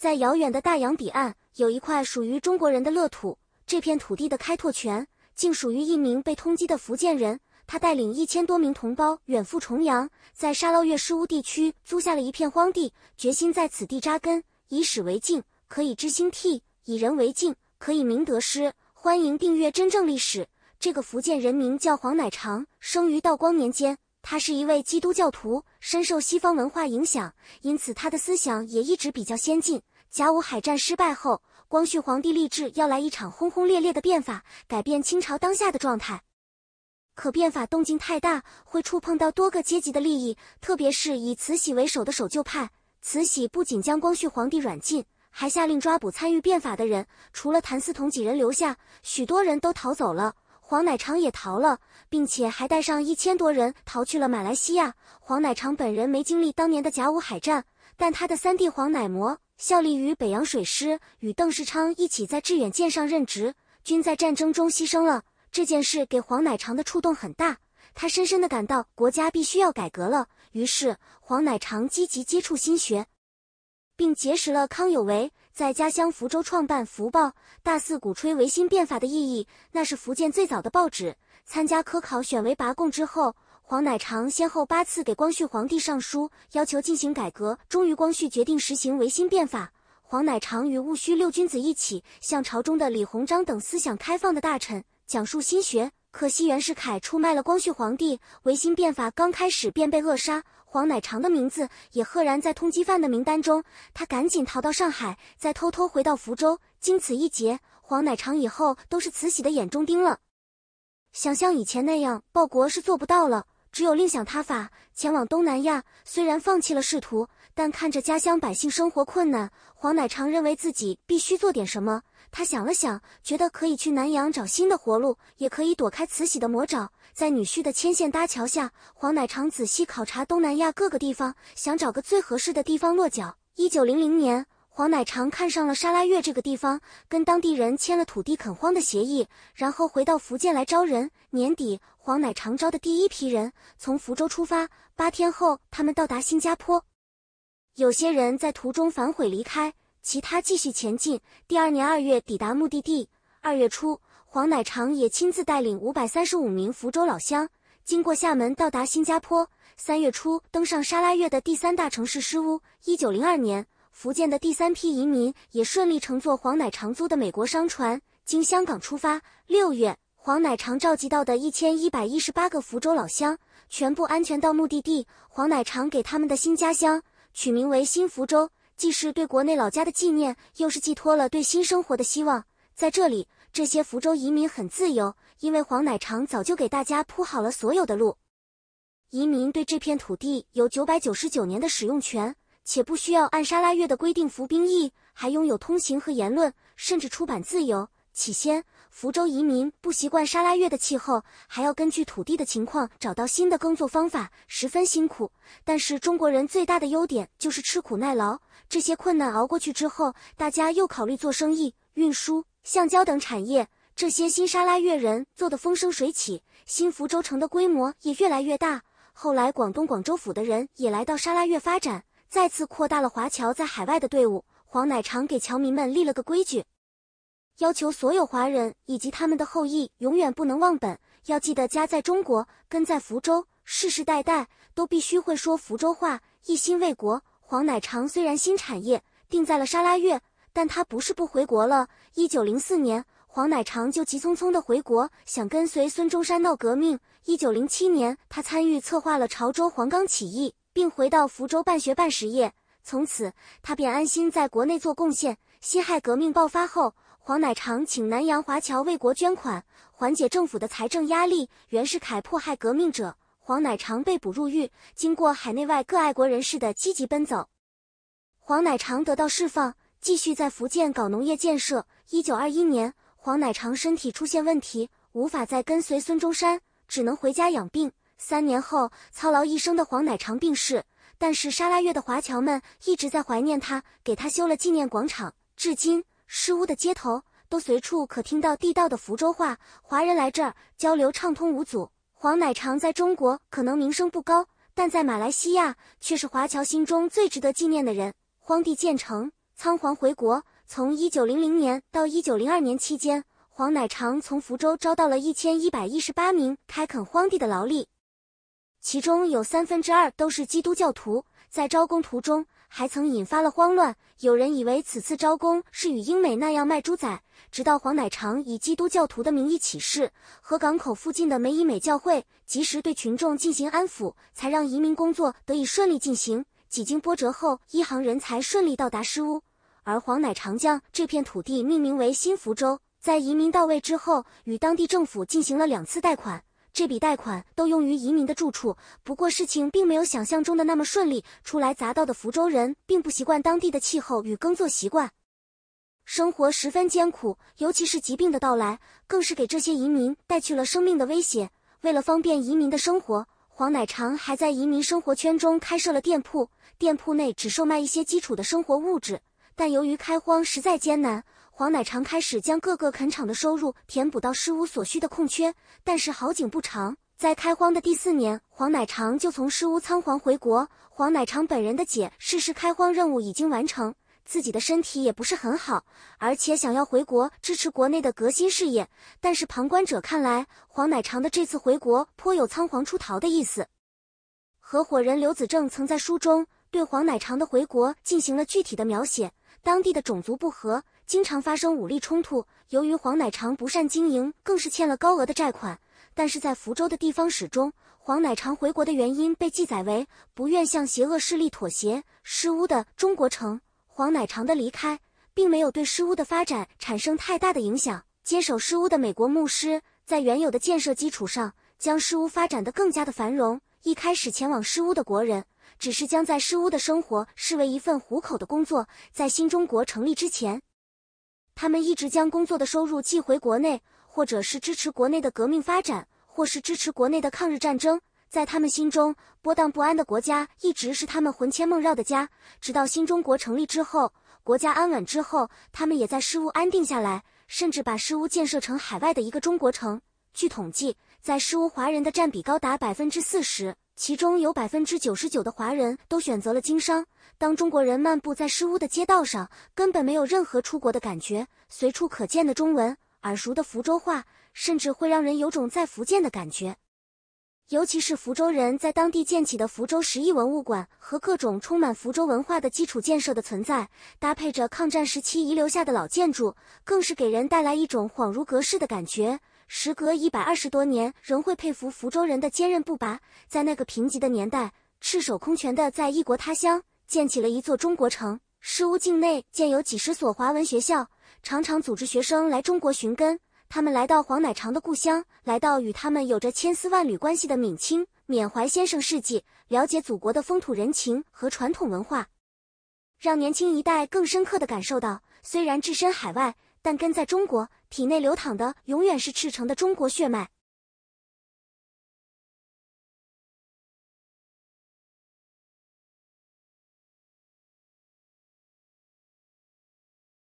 在遥远的大洋彼岸，有一块属于中国人的乐土。这片土地的开拓权竟属于一名被通缉的福建人。他带领一千多名同胞远赴重阳，在沙捞越士巫地区租下了一片荒地，决心在此地扎根。以史为镜，可以知兴替；以人为镜，可以明得失。欢迎订阅《真正历史》。这个福建人名叫黄乃裳，生于道光年间。他是一位基督教徒，深受西方文化影响，因此他的思想也一直比较先进。甲午海战失败后，光绪皇帝立志要来一场轰轰烈烈的变法，改变清朝当下的状态。可变法动静太大，会触碰到多个阶级的利益，特别是以慈禧为首的守旧派。慈禧不仅将光绪皇帝软禁，还下令抓捕参与变法的人。除了谭嗣同几人留下，许多人都逃走了。黄乃裳也逃了，并且还带上一千多人逃去了马来西亚。黄乃裳本人没经历当年的甲午海战，但他的三弟黄乃摩、效力于北洋水师，与邓世昌一起在致远舰上任职，均在战争中牺牲了。这件事给黄乃裳的触动很大，他深深地感到国家必须要改革了。于是，黄乃裳积极接触新学，并结识了康有为，在家乡福州创办《福报》，大肆鼓吹维新变法的意义，那是福建最早的报纸。参加科考，选为拔贡之后。黄乃常先后八次给光绪皇帝上书，要求进行改革。终于，光绪决定实行维新变法。黄乃常与戊戌六君子一起，向朝中的李鸿章等思想开放的大臣讲述新学。可惜袁世凯出卖了光绪皇帝，维新变法刚开始便被扼杀。黄乃常的名字也赫然在通缉犯的名单中。他赶紧逃到上海，再偷偷回到福州。经此一劫，黄乃常以后都是慈禧的眼中钉了。想像以前那样报国是做不到了。只有另想他法，前往东南亚。虽然放弃了仕途，但看着家乡百姓生活困难，黄乃裳认为自己必须做点什么。他想了想，觉得可以去南洋找新的活路，也可以躲开慈禧的魔爪。在女婿的牵线搭桥下，黄乃裳仔细考察东南亚各个地方，想找个最合适的地方落脚。一九零零年。黄乃长看上了沙拉月这个地方，跟当地人签了土地垦荒的协议，然后回到福建来招人。年底，黄乃长招的第一批人从福州出发，八天后他们到达新加坡。有些人在途中反悔离开，其他继续前进。第二年二月抵达目的地。二月初，黄乃长也亲自带领五百三十五名福州老乡，经过厦门到达新加坡。三月初登上沙拉月的第三大城市狮屋。一九零二年。福建的第三批移民也顺利乘坐黄乃常租的美国商船，经香港出发。六月，黄乃常召集到的一千一百一十八个福州老乡全部安全到目的地。黄乃常给他们的新家乡取名为“新福州”，既是对国内老家的纪念，又是寄托了对新生活的希望。在这里，这些福州移民很自由，因为黄乃常早就给大家铺好了所有的路。移民对这片土地有九百九十九年的使用权。且不需要按沙拉越的规定服兵役，还拥有通行和言论，甚至出版自由。起先，福州移民不习惯沙拉越的气候，还要根据土地的情况找到新的耕作方法，十分辛苦。但是中国人最大的优点就是吃苦耐劳。这些困难熬过去之后，大家又考虑做生意、运输、橡胶等产业。这些新沙拉越人做得风生水起，新福州城的规模也越来越大。后来，广东广州府的人也来到沙拉越发展。再次扩大了华侨在海外的队伍。黄乃裳给侨民们立了个规矩，要求所有华人以及他们的后裔永远不能忘本，要记得家在中国，根在福州，世世代代都必须会说福州话，一心为国。黄乃裳虽然新产业定在了沙拉越，但他不是不回国了。一九零四年，黄乃裳就急匆匆地回国，想跟随孙中山闹革命。一九零七年，他参与策划了潮州黄冈起义。并回到福州办学办实业，从此他便安心在国内做贡献。辛亥革命爆发后，黄乃裳请南洋华侨为国捐款，缓解政府的财政压力。袁世凯迫害革命者，黄乃裳被捕入狱。经过海内外各爱国人士的积极奔走，黄乃裳得到释放，继续在福建搞农业建设。一九二一年，黄乃裳身体出现问题，无法再跟随孙中山，只能回家养病。三年后，操劳一生的黄乃裳病逝，但是沙拉越的华侨们一直在怀念他，给他修了纪念广场。至今，市屋的街头都随处可听到地道的福州话，华人来这儿交流畅通无阻。黄乃裳在中国可能名声不高，但在马来西亚却是华侨心中最值得纪念的人。荒地建成，仓皇回国。从一九零零年到一九零二年期间，黄乃裳从福州招到了一千一百一十八名开垦荒地的劳力。其中有三分之二都是基督教徒，在招工途中还曾引发了慌乱，有人以为此次招工是与英美那样卖猪仔，直到黄乃长以基督教徒的名义起誓和港口附近的梅以美教会及时对群众进行安抚，才让移民工作得以顺利进行。几经波折后，一行人才顺利到达施屋，而黄乃长将这片土地命名为新福州。在移民到位之后，与当地政府进行了两次贷款。这笔贷款都用于移民的住处，不过事情并没有想象中的那么顺利。初来乍到的福州人并不习惯当地的气候与耕作习惯，生活十分艰苦，尤其是疾病的到来，更是给这些移民带去了生命的威胁。为了方便移民的生活，黄乃裳还在移民生活圈中开设了店铺，店铺内只售卖一些基础的生活物质。但由于开荒实在艰难。黄乃常开始将各个垦场的收入填补到失屋所需的空缺，但是好景不长，在开荒的第四年，黄乃常就从失屋仓皇回国。黄乃常本人的解释是开荒任务已经完成，自己的身体也不是很好，而且想要回国支持国内的革新事业。但是旁观者看来，黄乃常的这次回国颇有仓皇出逃的意思。合伙人刘子正曾在书中对黄乃常的回国进行了具体的描写：当地的种族不和。经常发生武力冲突。由于黄乃常不善经营，更是欠了高额的债款。但是在福州的地方史中，黄乃常回国的原因被记载为不愿向邪恶势力妥协。失屋的中国城，黄乃常的离开并没有对失屋的发展产生太大的影响。接手失屋的美国牧师，在原有的建设基础上，将失屋发展得更加的繁荣。一开始前往失屋的国人，只是将在失屋的生活视为一份糊口的工作。在新中国成立之前。他们一直将工作的收入寄回国内，或者是支持国内的革命发展，或是支持国内的抗日战争。在他们心中，波荡不安的国家一直是他们魂牵梦绕的家。直到新中国成立之后，国家安稳之后，他们也在失屋安定下来，甚至把失屋建设成海外的一个中国城。据统计，在失屋华人的占比高达百分之四十。其中有百分之九十九的华人都选择了经商。当中国人漫步在义屋的街道上，根本没有任何出国的感觉。随处可见的中文、耳熟的福州话，甚至会让人有种在福建的感觉。尤其是福州人在当地建起的福州十亿文物馆和各种充满福州文化的基础建设的存在，搭配着抗战时期遗留下的老建筑，更是给人带来一种恍如隔世的感觉。时隔一百二十多年，仍会佩服福州人的坚韧不拔。在那个贫瘠的年代，赤手空拳的在异国他乡建起了一座中国城。市屋境内建有几十所华文学校，常常组织学生来中国寻根。他们来到黄乃裳的故乡，来到与他们有着千丝万缕关系的闽清，缅怀先生事迹，了解祖国的风土人情和传统文化，让年轻一代更深刻地感受到，虽然置身海外，但根在中国。体内流淌的永远是赤诚的中国血脉。